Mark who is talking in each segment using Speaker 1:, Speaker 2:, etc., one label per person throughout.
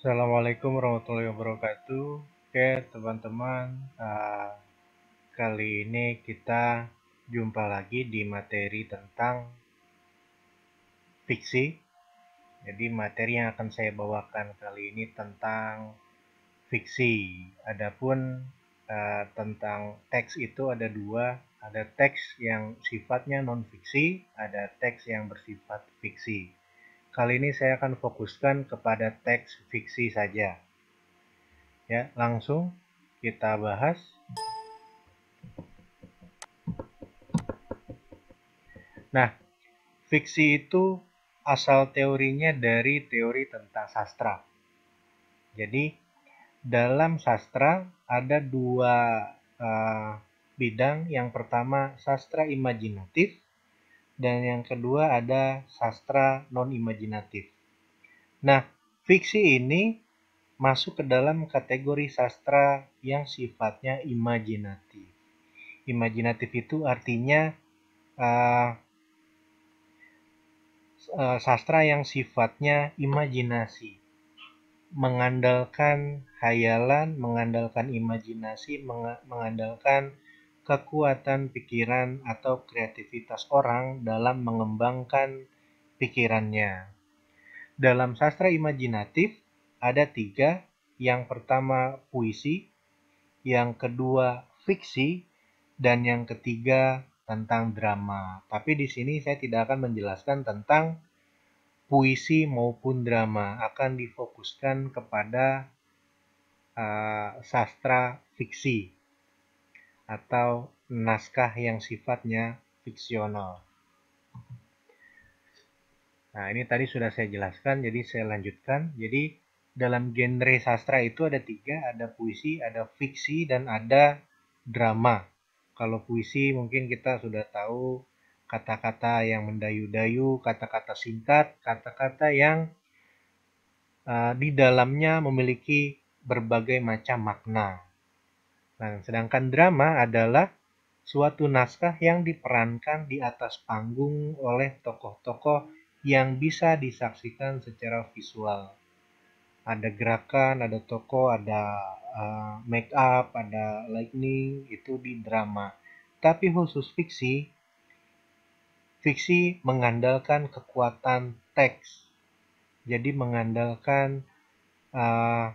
Speaker 1: Assalamualaikum warahmatullahi wabarakatuh. Oke teman-teman, uh, kali ini kita jumpa lagi di materi tentang fiksi. Jadi materi yang akan saya bawakan kali ini tentang fiksi. Adapun uh, tentang teks itu ada dua, ada teks yang sifatnya non fiksi, ada teks yang bersifat fiksi. Kali ini saya akan fokuskan kepada teks fiksi saja. Ya, langsung kita bahas. Nah, fiksi itu asal teorinya dari teori tentang sastra. Jadi, dalam sastra ada dua uh, bidang. Yang pertama, sastra imajinatif dan yang kedua ada sastra non-imajinatif. Nah, fiksi ini masuk ke dalam kategori sastra yang sifatnya imajinatif. Imajinatif itu artinya uh, sastra yang sifatnya imajinasi, mengandalkan hayalan, mengandalkan imajinasi, mengandalkan kekuatan pikiran atau kreativitas orang dalam mengembangkan pikirannya. Dalam sastra imajinatif, ada tiga. Yang pertama puisi, yang kedua fiksi, dan yang ketiga tentang drama. Tapi di sini saya tidak akan menjelaskan tentang puisi maupun drama, akan difokuskan kepada uh, sastra fiksi atau naskah yang sifatnya fiksional. Nah, ini tadi sudah saya jelaskan, jadi saya lanjutkan. Jadi, dalam genre sastra itu ada tiga, ada puisi, ada fiksi, dan ada drama. Kalau puisi mungkin kita sudah tahu kata-kata yang mendayu-dayu, kata-kata singkat, kata-kata yang uh, di dalamnya memiliki berbagai macam makna. Nah, sedangkan drama adalah suatu naskah yang diperankan di atas panggung oleh tokoh-tokoh yang bisa disaksikan secara visual. Ada gerakan, ada toko, ada uh, make up, ada lightning, itu di drama. Tapi khusus fiksi, fiksi mengandalkan kekuatan teks. Jadi mengandalkan uh,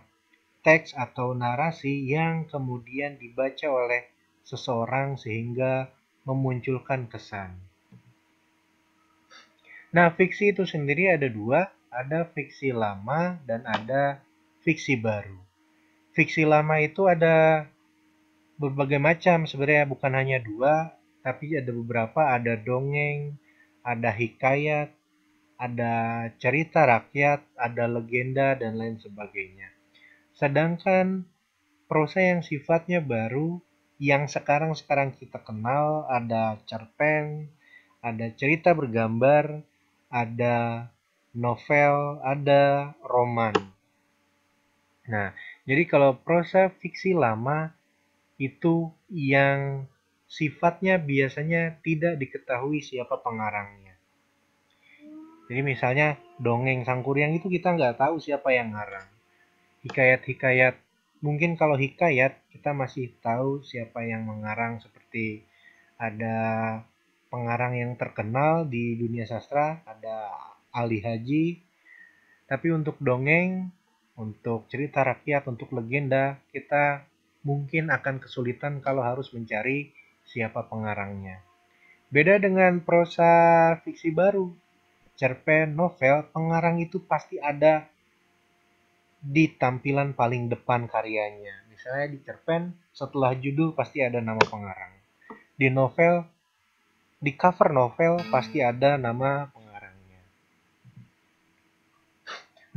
Speaker 1: teks atau narasi yang kemudian dibaca oleh seseorang sehingga memunculkan kesan. Nah, fiksi itu sendiri ada dua, ada fiksi lama dan ada fiksi baru. Fiksi lama itu ada berbagai macam sebenarnya bukan hanya dua, tapi ada beberapa, ada dongeng, ada hikayat, ada cerita rakyat, ada legenda, dan lain sebagainya. Sedangkan prosa yang sifatnya baru yang sekarang-sekarang kita kenal ada cerpen, ada cerita bergambar, ada novel, ada roman. Nah, jadi kalau prosa fiksi lama itu yang sifatnya biasanya tidak diketahui siapa pengarangnya. Jadi misalnya dongeng sangkuriang itu kita nggak tahu siapa yang ngarang hikayat-hikayat mungkin kalau hikayat kita masih tahu siapa yang mengarang seperti ada pengarang yang terkenal di dunia sastra ada Ali Haji tapi untuk dongeng untuk cerita rakyat untuk legenda kita mungkin akan kesulitan kalau harus mencari siapa pengarangnya beda dengan prosa fiksi baru cerpen novel pengarang itu pasti ada di tampilan paling depan karyanya. Misalnya di cerpen, setelah judul pasti ada nama pengarang. Di novel, di cover novel pasti ada nama pengarangnya.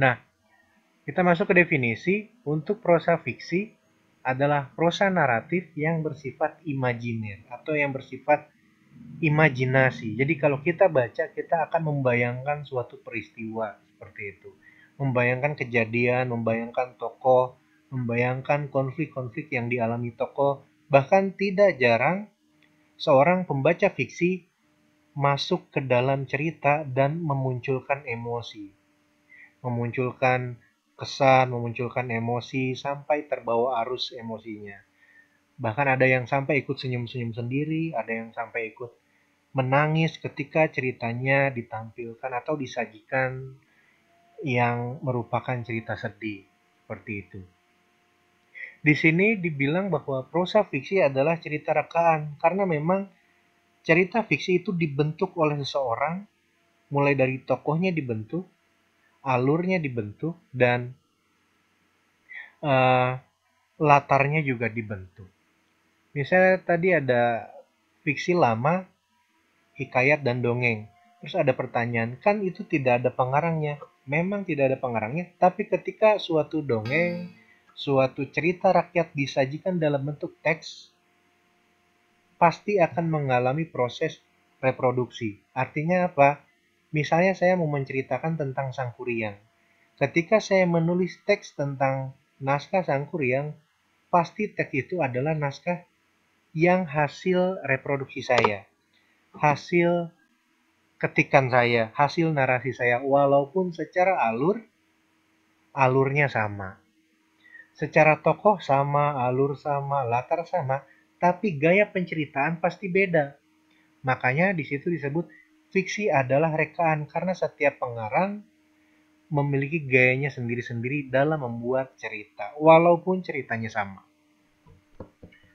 Speaker 1: Nah, kita masuk ke definisi. Untuk prosa fiksi adalah prosa naratif yang bersifat imajiner atau yang bersifat imajinasi. Jadi kalau kita baca, kita akan membayangkan suatu peristiwa seperti itu membayangkan kejadian, membayangkan tokoh, membayangkan konflik-konflik yang dialami tokoh, bahkan tidak jarang seorang pembaca fiksi masuk ke dalam cerita dan memunculkan emosi. Memunculkan kesan, memunculkan emosi sampai terbawa arus emosinya. Bahkan ada yang sampai ikut senyum-senyum sendiri, ada yang sampai ikut menangis ketika ceritanya ditampilkan atau disajikan yang merupakan cerita sedih seperti itu. Di sini dibilang bahwa prosa fiksi adalah cerita rekaan karena memang cerita fiksi itu dibentuk oleh seseorang mulai dari tokohnya dibentuk, alurnya dibentuk dan uh, latarnya juga dibentuk. Misalnya tadi ada fiksi lama, hikayat dan dongeng. Terus ada pertanyaan, kan itu tidak ada pengarangnya memang tidak ada pengarangnya, tapi ketika suatu dongeng, suatu cerita rakyat disajikan dalam bentuk teks, pasti akan mengalami proses reproduksi. Artinya apa? Misalnya saya mau menceritakan tentang Sangkuriang. Ketika saya menulis teks tentang naskah Sangkuriang, pasti teks itu adalah naskah yang hasil reproduksi saya. Hasil ketikan saya, hasil narasi saya, walaupun secara alur, alurnya sama. Secara tokoh sama, alur sama, latar sama, tapi gaya penceritaan pasti beda. Makanya di situ disebut fiksi adalah rekaan karena setiap pengarang memiliki gayanya sendiri-sendiri dalam membuat cerita, walaupun ceritanya sama.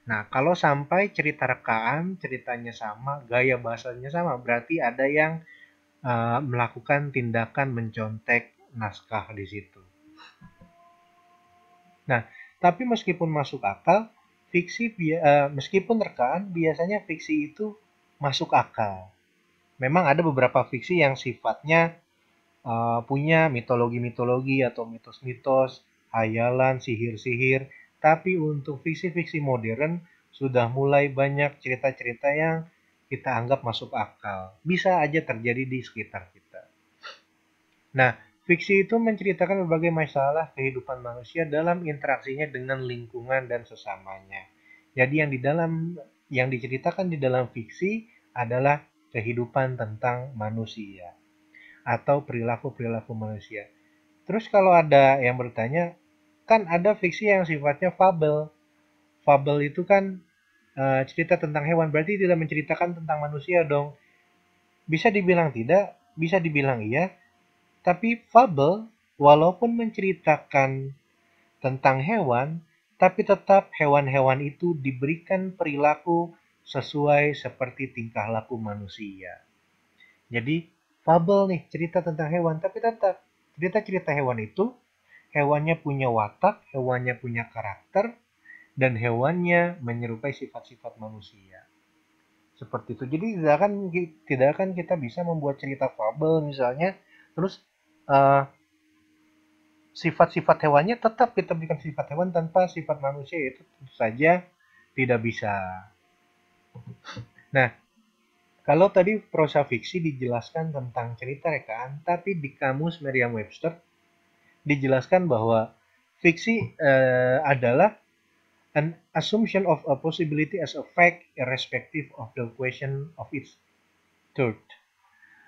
Speaker 1: Nah, kalau sampai cerita rekaan, ceritanya sama, gaya bahasanya sama, berarti ada yang uh, melakukan tindakan mencontek naskah di situ. Nah, tapi meskipun masuk akal, fiksi uh, meskipun rekaan, biasanya fiksi itu masuk akal. Memang ada beberapa fiksi yang sifatnya uh, punya mitologi-mitologi atau mitos-mitos, hayalan, sihir-sihir, tapi untuk fiksi-fiksi modern sudah mulai banyak cerita-cerita yang kita anggap masuk akal. Bisa aja terjadi di sekitar kita. Nah, fiksi itu menceritakan berbagai masalah kehidupan manusia dalam interaksinya dengan lingkungan dan sesamanya. Jadi yang di dalam yang diceritakan di dalam fiksi adalah kehidupan tentang manusia atau perilaku-perilaku manusia. Terus kalau ada yang bertanya, kan ada fiksi yang sifatnya fabel. Fabel itu kan uh, cerita tentang hewan, berarti tidak menceritakan tentang manusia dong. Bisa dibilang tidak, bisa dibilang iya. Tapi fabel walaupun menceritakan tentang hewan, tapi tetap hewan-hewan itu diberikan perilaku sesuai seperti tingkah laku manusia. Jadi fabel nih cerita tentang hewan, tapi tetap cerita-cerita hewan itu hewannya punya watak, hewannya punya karakter, dan hewannya menyerupai sifat-sifat manusia. Seperti itu. Jadi tidak akan tidak akan kita bisa membuat cerita fabel misalnya, terus sifat eh, sifat-sifat hewannya tetap kita berikan sifat hewan tanpa sifat manusia itu tentu saja tidak bisa. Nah, kalau tadi prosa fiksi dijelaskan tentang cerita rekaan, tapi di kamus Merriam-Webster dijelaskan bahwa fiksi uh, adalah an assumption of a possibility as a fact irrespective of the question of its truth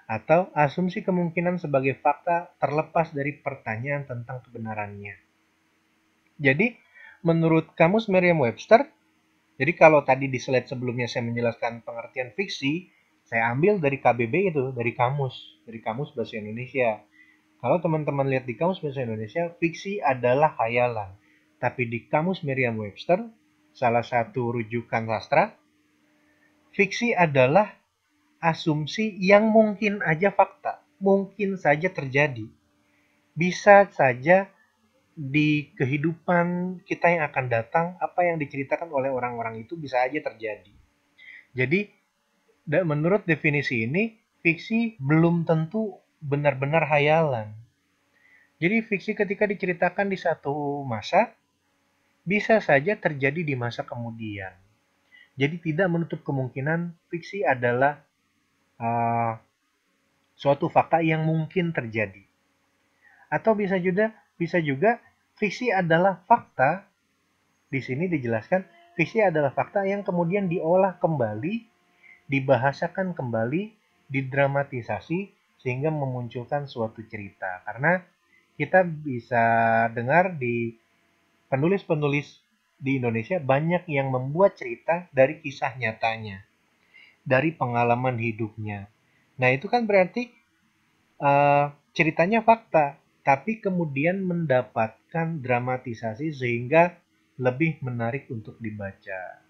Speaker 1: atau asumsi kemungkinan sebagai fakta terlepas dari pertanyaan tentang kebenarannya. Jadi, menurut kamus Merriam-Webster, jadi kalau tadi di slide sebelumnya saya menjelaskan pengertian fiksi, saya ambil dari KBB itu, dari kamus, dari kamus bahasa Indonesia. Kalau teman-teman lihat di Kamus Bahasa Indonesia, fiksi adalah khayalan. Tapi di Kamus Merriam-Webster, salah satu rujukan sastra, fiksi adalah asumsi yang mungkin aja fakta, mungkin saja terjadi. Bisa saja di kehidupan kita yang akan datang, apa yang diceritakan oleh orang-orang itu bisa aja terjadi. Jadi, menurut definisi ini, fiksi belum tentu benar-benar hayalan. Jadi fiksi ketika diceritakan di satu masa, bisa saja terjadi di masa kemudian. Jadi tidak menutup kemungkinan fiksi adalah uh, suatu fakta yang mungkin terjadi. Atau bisa juga bisa juga fiksi adalah fakta. Di sini dijelaskan fiksi adalah fakta yang kemudian diolah kembali, dibahasakan kembali, didramatisasi sehingga memunculkan suatu cerita. Karena kita bisa dengar di penulis-penulis di Indonesia banyak yang membuat cerita dari kisah nyatanya, dari pengalaman hidupnya. Nah itu kan berarti uh, ceritanya fakta, tapi kemudian mendapatkan dramatisasi sehingga lebih menarik untuk dibaca.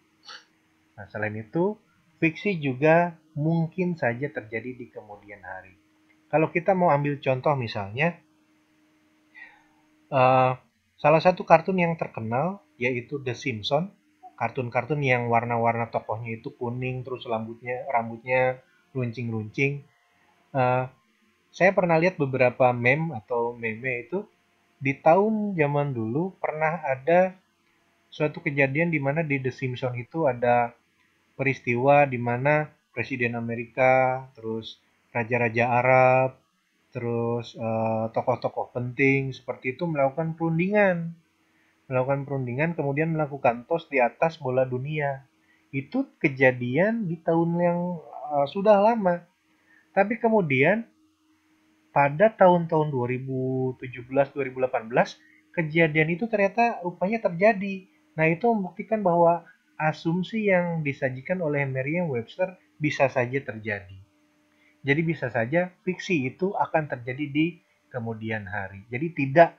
Speaker 1: Nah selain itu, fiksi juga mungkin saja terjadi di kemudian hari. Kalau kita mau ambil contoh misalnya, eh, salah satu kartun yang terkenal yaitu The Simpson kartun-kartun yang warna-warna tokohnya itu kuning, terus rambutnya rambutnya runcing-runcing. Uh, saya pernah lihat beberapa meme atau meme itu di tahun zaman dulu pernah ada suatu kejadian di mana di The Simpsons itu ada peristiwa di mana Presiden Amerika, terus raja-raja Arab, terus eh, tokoh-tokoh penting seperti itu melakukan perundingan. Melakukan perundingan kemudian melakukan tos di atas bola dunia. Itu kejadian di tahun yang eh, sudah lama. Tapi kemudian pada tahun-tahun 2017-2018 kejadian itu ternyata rupanya terjadi. Nah, itu membuktikan bahwa asumsi yang disajikan oleh Merriam-Webster bisa saja terjadi. Jadi bisa saja fiksi itu akan terjadi di kemudian hari. Jadi tidak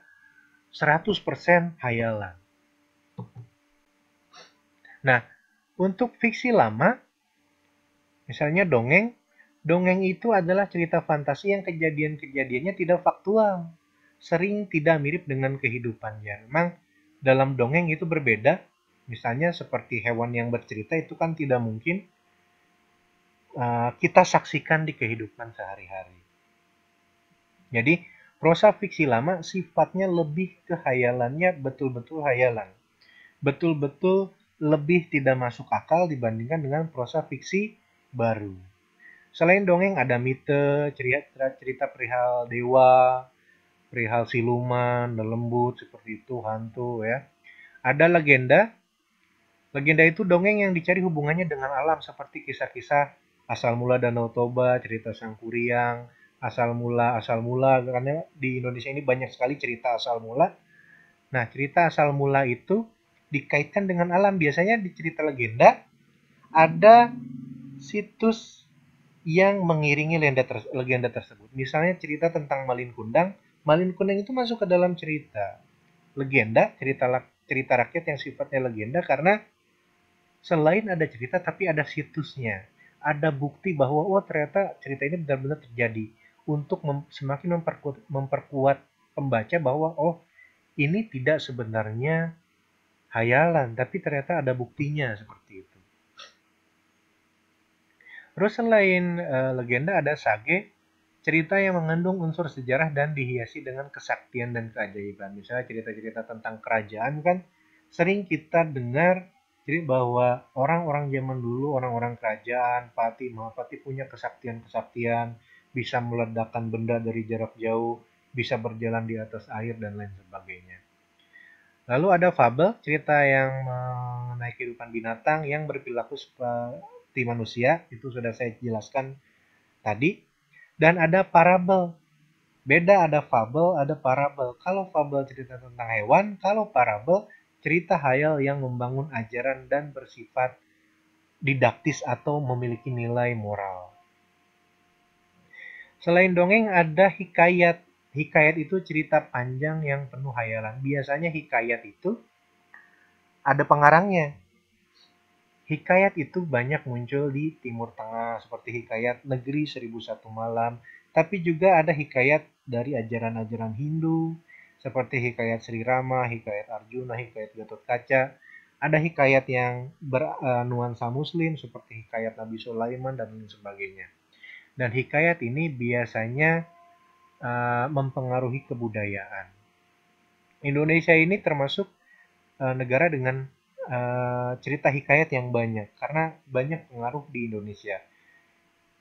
Speaker 1: 100% hayalan. Nah, untuk fiksi lama, misalnya dongeng, dongeng itu adalah cerita fantasi yang kejadian-kejadiannya tidak faktual. Sering tidak mirip dengan kehidupan. Ya, Memang dalam dongeng itu berbeda, misalnya seperti hewan yang bercerita itu kan tidak mungkin Eh, kita saksikan di kehidupan sehari-hari. Jadi, prosa fiksi lama sifatnya lebih ke hayalannya betul-betul hayalan. Betul-betul lebih tidak masuk akal dibandingkan dengan prosa fiksi baru. Selain dongeng ada mite, cerita, cerita perihal dewa, perihal siluman, lembut seperti itu, hantu ya. Ada legenda. Legenda itu dongeng yang dicari hubungannya dengan alam seperti kisah-kisah asal mula Danau Toba, cerita Sang Kuriang, asal mula asal mula karena di Indonesia ini banyak sekali cerita asal mula. Nah, cerita asal mula itu dikaitkan dengan alam. Biasanya di cerita legenda ada situs yang mengiringi legenda, ter legenda tersebut. Misalnya cerita tentang Malin Kundang, Malin Kundang itu masuk ke dalam cerita legenda, cerita cerita rakyat yang sifatnya legenda karena selain ada cerita tapi ada situsnya ada bukti bahwa oh ternyata cerita ini benar-benar terjadi untuk mem semakin memperkuat, memperkuat pembaca bahwa oh ini tidak sebenarnya hayalan tapi ternyata ada buktinya seperti itu. Terus selain uh, eh, legenda ada sage, cerita yang mengandung unsur sejarah dan dihiasi dengan kesaktian dan keajaiban. Misalnya cerita-cerita tentang kerajaan kan sering kita dengar jadi bahwa orang-orang zaman dulu, orang-orang kerajaan, pati, mahapati punya kesaktian-kesaktian, bisa meledakkan benda dari jarak jauh, bisa berjalan di atas air, dan lain sebagainya. Lalu ada fabel, cerita yang mengenai kehidupan binatang yang berperilaku seperti manusia, itu sudah saya jelaskan tadi. Dan ada parabel, beda ada fabel, ada parabel. Kalau fabel cerita tentang hewan, kalau parabel cerita hayal yang membangun ajaran dan bersifat didaktis atau memiliki nilai moral. Selain dongeng ada hikayat. Hikayat itu cerita panjang yang penuh hayalan. Biasanya hikayat itu ada pengarangnya. Hikayat itu banyak muncul di Timur Tengah seperti hikayat Negeri Seribu Malam, tapi juga ada hikayat dari ajaran-ajaran Hindu, seperti hikayat Sri Rama, hikayat Arjuna, hikayat Gatot Kaca. Ada hikayat yang bernuansa muslim seperti hikayat Nabi Sulaiman dan sebagainya. Dan hikayat ini biasanya uh, mempengaruhi kebudayaan. Indonesia ini termasuk uh, negara dengan uh, cerita hikayat yang banyak karena banyak pengaruh di Indonesia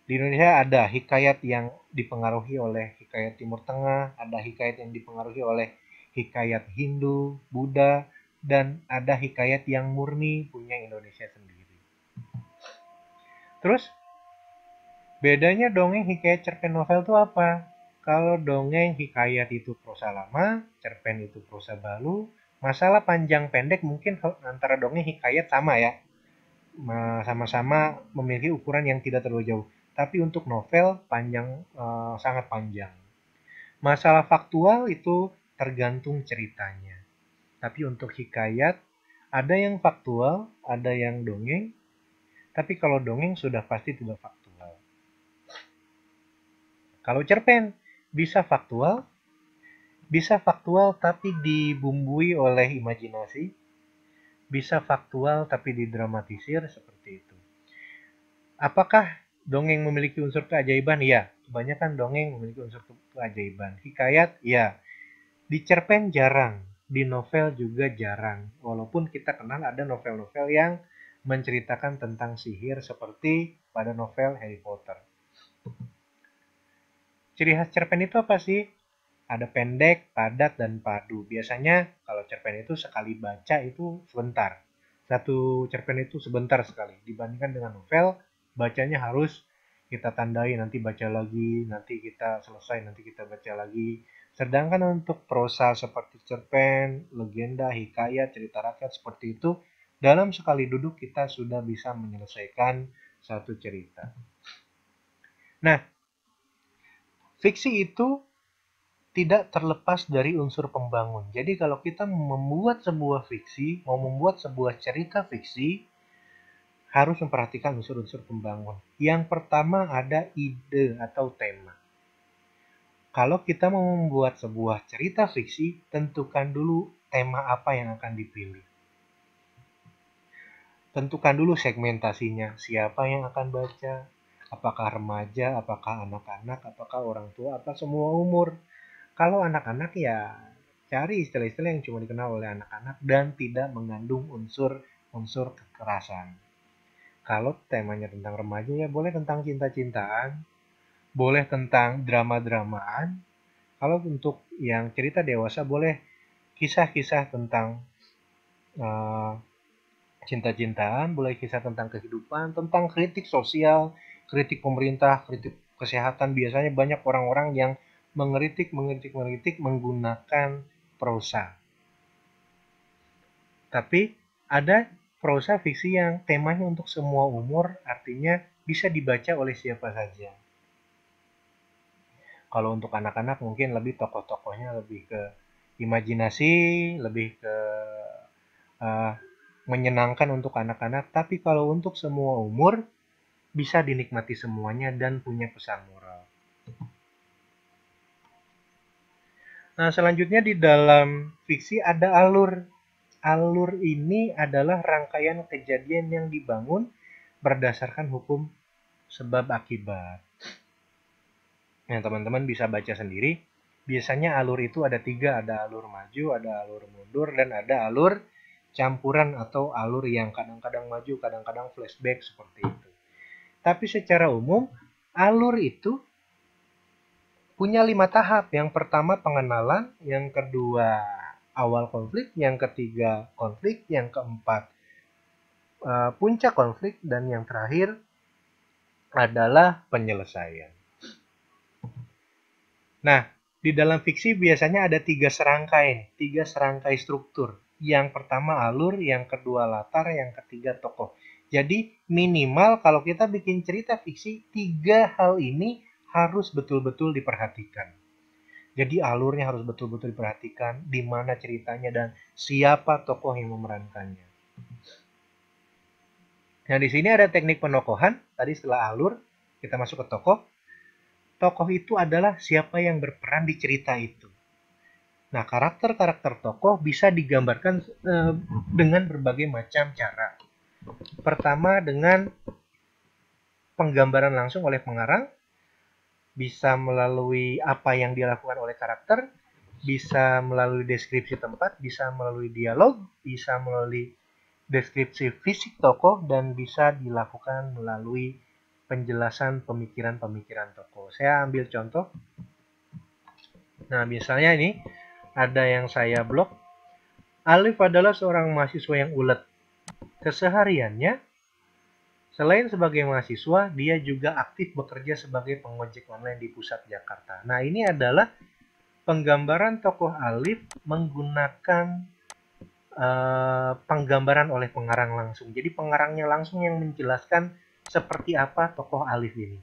Speaker 1: di Indonesia ada hikayat yang dipengaruhi oleh hikayat Timur Tengah, ada hikayat yang dipengaruhi oleh hikayat Hindu, Buddha, dan ada hikayat yang murni punya Indonesia sendiri. Terus, bedanya dongeng hikayat cerpen novel itu apa? Kalau dongeng hikayat itu prosa lama, cerpen itu prosa baru, masalah panjang pendek mungkin antara dongeng hikayat sama ya. Sama-sama memiliki ukuran yang tidak terlalu jauh tapi untuk novel panjang eh, sangat panjang. Masalah faktual itu tergantung ceritanya. Tapi untuk hikayat ada yang faktual, ada yang dongeng. Tapi kalau dongeng sudah pasti tidak faktual. Kalau cerpen bisa faktual, bisa faktual tapi dibumbui oleh imajinasi, bisa faktual tapi didramatisir seperti itu. Apakah Dongeng memiliki unsur keajaiban? ya Kebanyakan dongeng memiliki unsur keajaiban. Hikayat? Iya. Di cerpen jarang. Di novel juga jarang. Walaupun kita kenal ada novel-novel yang menceritakan tentang sihir seperti pada novel Harry Potter. Ciri khas cerpen itu apa sih? Ada pendek, padat, dan padu. Biasanya kalau cerpen itu sekali baca itu sebentar. Satu cerpen itu sebentar sekali. Dibandingkan dengan novel, bacanya harus kita tandai nanti baca lagi nanti kita selesai nanti kita baca lagi sedangkan untuk prosa seperti cerpen legenda hikayat cerita rakyat seperti itu dalam sekali duduk kita sudah bisa menyelesaikan satu cerita nah fiksi itu tidak terlepas dari unsur pembangun. Jadi kalau kita membuat sebuah fiksi, mau membuat sebuah cerita fiksi, harus memperhatikan unsur-unsur pembangun. Yang pertama ada ide atau tema. Kalau kita mau membuat sebuah cerita fiksi, tentukan dulu tema apa yang akan dipilih. Tentukan dulu segmentasinya, siapa yang akan baca, apakah remaja, apakah anak-anak, apakah orang tua, apa semua umur. Kalau anak-anak ya cari istilah-istilah yang cuma dikenal oleh anak-anak dan tidak mengandung unsur unsur kekerasan. Kalau temanya tentang remaja ya boleh tentang cinta-cintaan, boleh tentang drama-dramaan. Kalau untuk yang cerita dewasa boleh kisah-kisah tentang uh, cinta-cintaan, boleh kisah tentang kehidupan, tentang kritik sosial, kritik pemerintah, kritik kesehatan. Biasanya banyak orang-orang yang mengkritik, mengkritik, mengkritik menggunakan prosa. Tapi ada Prosa fiksi yang temanya untuk semua umur, artinya bisa dibaca oleh siapa saja. Kalau untuk anak-anak mungkin lebih tokoh-tokohnya lebih ke imajinasi, lebih ke uh, menyenangkan untuk anak-anak. Tapi kalau untuk semua umur, bisa dinikmati semuanya dan punya pesan moral. Nah, selanjutnya di dalam fiksi ada alur alur ini adalah rangkaian kejadian yang dibangun berdasarkan hukum sebab akibat. Nah, teman-teman bisa baca sendiri. Biasanya alur itu ada tiga, ada alur maju, ada alur mundur, dan ada alur campuran atau alur yang kadang-kadang maju, kadang-kadang flashback seperti itu. Tapi secara umum, alur itu punya lima tahap. Yang pertama pengenalan, yang kedua awal konflik, yang ketiga konflik, yang keempat uh, puncak konflik, dan yang terakhir adalah penyelesaian. Nah, di dalam fiksi biasanya ada tiga serangkai, tiga serangkai struktur. Yang pertama alur, yang kedua latar, yang ketiga tokoh. Jadi minimal kalau kita bikin cerita fiksi, tiga hal ini harus betul-betul diperhatikan. Jadi alurnya harus betul-betul diperhatikan di mana ceritanya dan siapa tokoh yang memerankannya. Nah, di sini ada teknik penokohan. Tadi setelah alur, kita masuk ke tokoh. Tokoh itu adalah siapa yang berperan di cerita itu. Nah, karakter-karakter tokoh bisa digambarkan eh, dengan berbagai macam cara. Pertama dengan penggambaran langsung oleh pengarang, bisa melalui apa yang dilakukan oleh karakter, bisa melalui deskripsi tempat, bisa melalui dialog, bisa melalui deskripsi fisik tokoh, dan bisa dilakukan melalui penjelasan pemikiran-pemikiran tokoh. Saya ambil contoh. Nah, misalnya ini ada yang saya blok. Alif adalah seorang mahasiswa yang ulet. Kesehariannya, Selain sebagai mahasiswa, dia juga aktif bekerja sebagai pengojek online di pusat Jakarta. Nah, ini adalah penggambaran tokoh Alif menggunakan uh, penggambaran oleh pengarang langsung. Jadi pengarangnya langsung yang menjelaskan seperti apa tokoh Alif ini.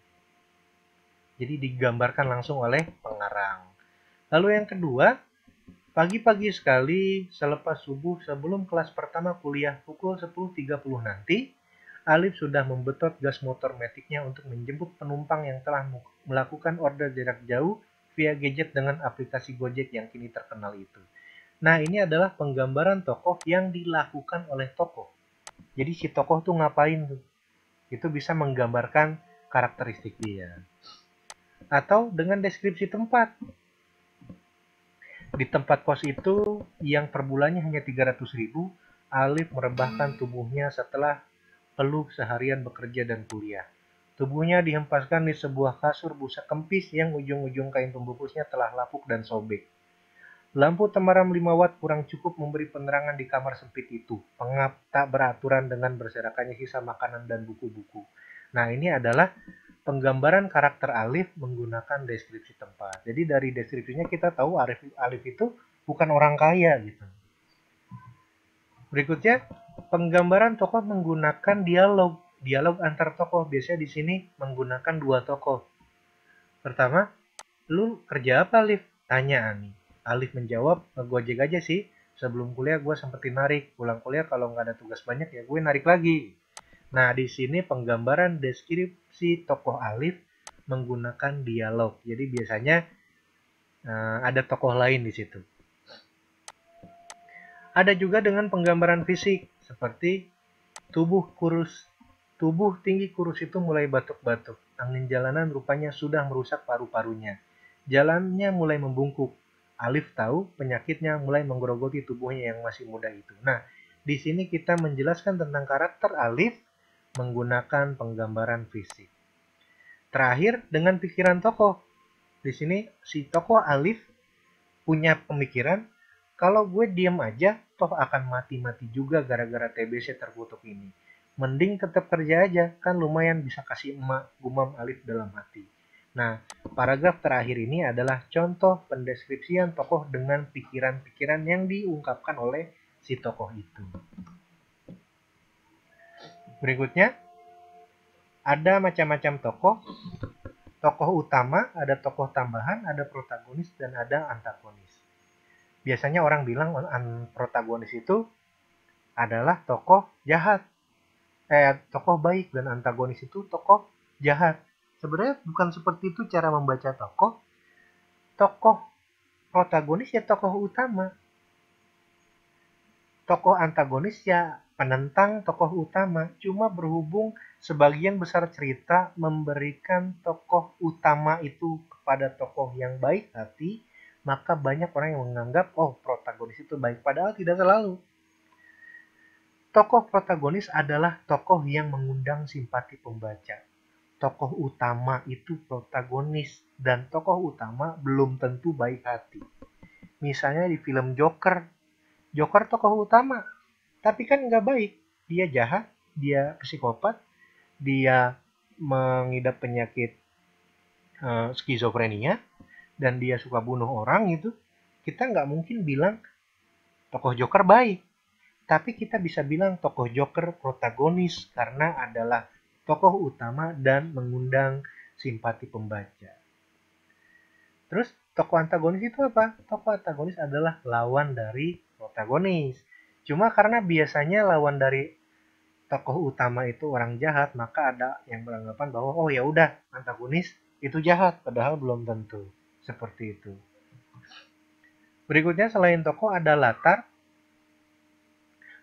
Speaker 1: Jadi digambarkan langsung oleh pengarang. Lalu yang kedua, pagi-pagi sekali selepas subuh sebelum kelas pertama kuliah pukul 10.30 nanti, Alif sudah membetot gas motor metiknya untuk menjemput penumpang yang telah melakukan order jarak jauh via gadget dengan aplikasi Gojek yang kini terkenal itu. Nah, ini adalah penggambaran tokoh yang dilakukan oleh tokoh. Jadi si tokoh tuh ngapain tuh? Itu bisa menggambarkan karakteristik dia. Atau dengan deskripsi tempat. Di tempat kos itu yang perbulannya hanya hanya 300.000, Alif merebahkan tubuhnya setelah peluh seharian bekerja dan kuliah. Tubuhnya dihempaskan di sebuah kasur busa kempis yang ujung-ujung kain pembungkusnya telah lapuk dan sobek. Lampu temaram 5 watt kurang cukup memberi penerangan di kamar sempit itu, pengap, tak beraturan dengan berserakannya sisa makanan dan buku-buku. Nah, ini adalah penggambaran karakter Alif menggunakan deskripsi tempat. Jadi dari deskripsinya kita tahu Alif itu bukan orang kaya gitu. Berikutnya, penggambaran tokoh menggunakan dialog. Dialog antar tokoh biasanya di sini menggunakan dua tokoh. Pertama, lu kerja apa, Alif? Tanya Ani. Alif menjawab, gue ngegojek aja sih. Sebelum kuliah gue sempetin narik. Pulang kuliah kalau nggak ada tugas banyak ya gue narik lagi. Nah, di sini penggambaran deskripsi tokoh Alif menggunakan dialog. Jadi biasanya uh, ada tokoh lain di situ. Ada juga dengan penggambaran fisik seperti tubuh kurus, tubuh tinggi kurus itu mulai batuk-batuk. Angin jalanan rupanya sudah merusak paru-parunya. Jalannya mulai membungkuk. Alif tahu penyakitnya mulai menggerogoti tubuhnya yang masih muda itu. Nah, di sini kita menjelaskan tentang karakter Alif menggunakan penggambaran fisik. Terakhir, dengan pikiran tokoh. Di sini si tokoh Alif punya pemikiran, kalau gue diam aja, toh akan mati-mati juga gara-gara TBC terkutuk ini. Mending tetap kerja aja, kan lumayan bisa kasih emak, gumam Alif dalam hati. Nah, paragraf terakhir ini adalah contoh pendeskripsian tokoh dengan pikiran-pikiran yang diungkapkan oleh si tokoh itu. Berikutnya, ada macam-macam tokoh. Tokoh utama, ada tokoh tambahan, ada protagonis, dan ada antagonis biasanya orang bilang protagonis itu adalah tokoh jahat eh tokoh baik dan antagonis itu tokoh jahat sebenarnya bukan seperti itu cara membaca tokoh tokoh protagonis ya tokoh utama tokoh antagonis ya penentang tokoh utama cuma berhubung sebagian besar cerita memberikan tokoh utama itu kepada tokoh yang baik hati maka banyak orang yang menganggap oh protagonis itu baik padahal tidak selalu. Tokoh protagonis adalah tokoh yang mengundang simpati pembaca. Tokoh utama itu protagonis dan tokoh utama belum tentu baik hati. Misalnya di film Joker, Joker tokoh utama, tapi kan nggak baik. Dia jahat, dia psikopat, dia mengidap penyakit uh, skizofrenia, dan dia suka bunuh orang itu kita nggak mungkin bilang tokoh Joker baik. Tapi kita bisa bilang tokoh Joker protagonis karena adalah tokoh utama dan mengundang simpati pembaca. Terus tokoh antagonis itu apa? Tokoh antagonis adalah lawan dari protagonis. Cuma karena biasanya lawan dari tokoh utama itu orang jahat, maka ada yang beranggapan bahwa oh ya udah antagonis itu jahat, padahal belum tentu. Seperti itu. Berikutnya selain toko ada latar.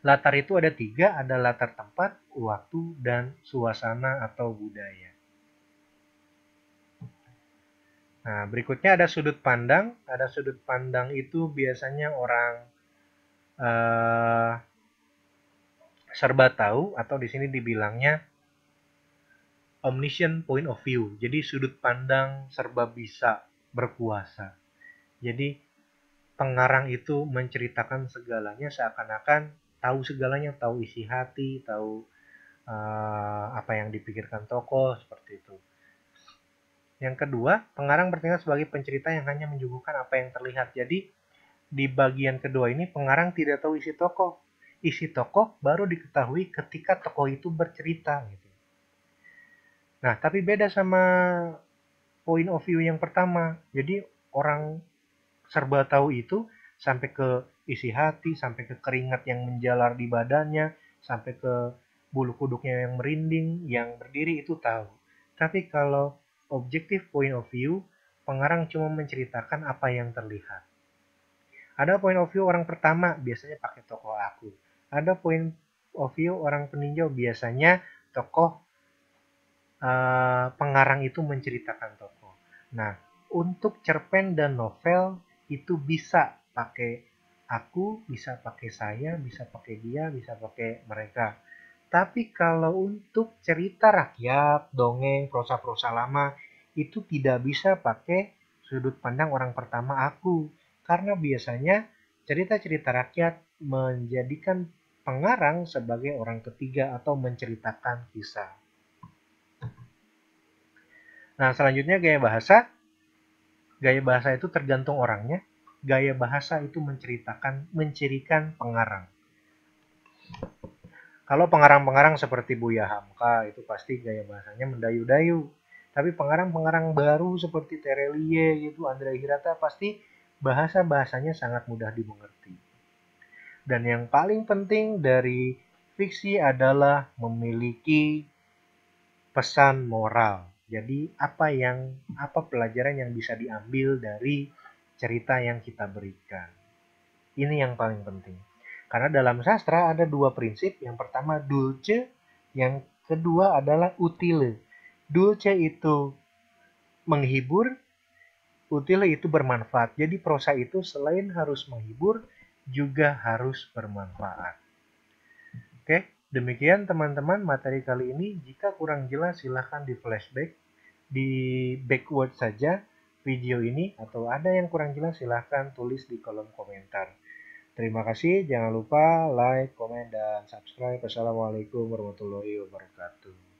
Speaker 1: Latar itu ada tiga, ada latar tempat, waktu, dan suasana atau budaya. Nah, berikutnya ada sudut pandang. Ada sudut pandang itu biasanya orang eh, serba tahu atau di sini dibilangnya omniscient point of view. Jadi sudut pandang serba bisa berkuasa. Jadi pengarang itu menceritakan segalanya seakan-akan tahu segalanya, tahu isi hati, tahu uh, apa yang dipikirkan tokoh seperti itu. Yang kedua, pengarang bertindak sebagai pencerita yang hanya menyuguhkan apa yang terlihat. Jadi di bagian kedua ini pengarang tidak tahu isi tokoh. Isi tokoh baru diketahui ketika tokoh itu bercerita gitu. Nah, tapi beda sama point of view yang pertama. Jadi orang serba tahu itu sampai ke isi hati, sampai ke keringat yang menjalar di badannya, sampai ke bulu kuduknya yang merinding, yang berdiri itu tahu. Tapi kalau objektif point of view, pengarang cuma menceritakan apa yang terlihat. Ada point of view orang pertama biasanya pakai tokoh aku. Ada point of view orang peninjau biasanya tokoh uh, pengarang itu menceritakan tokoh Nah, untuk cerpen dan novel itu bisa pakai aku, bisa pakai saya, bisa pakai dia, bisa pakai mereka. Tapi kalau untuk cerita rakyat, dongeng, prosa-prosa lama, itu tidak bisa pakai sudut pandang orang pertama aku. Karena biasanya cerita-cerita rakyat menjadikan pengarang sebagai orang ketiga atau menceritakan kisah. Nah, selanjutnya gaya bahasa. Gaya bahasa itu tergantung orangnya. Gaya bahasa itu menceritakan, mencirikan pengarang. Kalau pengarang-pengarang seperti Buya Hamka itu pasti gaya bahasanya mendayu-dayu. Tapi pengarang-pengarang baru seperti Terelie gitu, andre Hirata pasti bahasa-bahasanya sangat mudah dimengerti. Dan yang paling penting dari fiksi adalah memiliki pesan moral jadi apa yang apa pelajaran yang bisa diambil dari cerita yang kita berikan? Ini yang paling penting. Karena dalam sastra ada dua prinsip. Yang pertama dulce, yang kedua adalah utile. Dulce itu menghibur, utile itu bermanfaat. Jadi prosa itu selain harus menghibur, juga harus bermanfaat. Oke, demikian teman-teman materi kali ini. Jika kurang jelas silahkan di flashback di backward saja video ini atau ada yang kurang jelas silahkan tulis di kolom komentar. Terima kasih, jangan lupa like, komen, dan subscribe. Wassalamualaikum warahmatullahi wabarakatuh.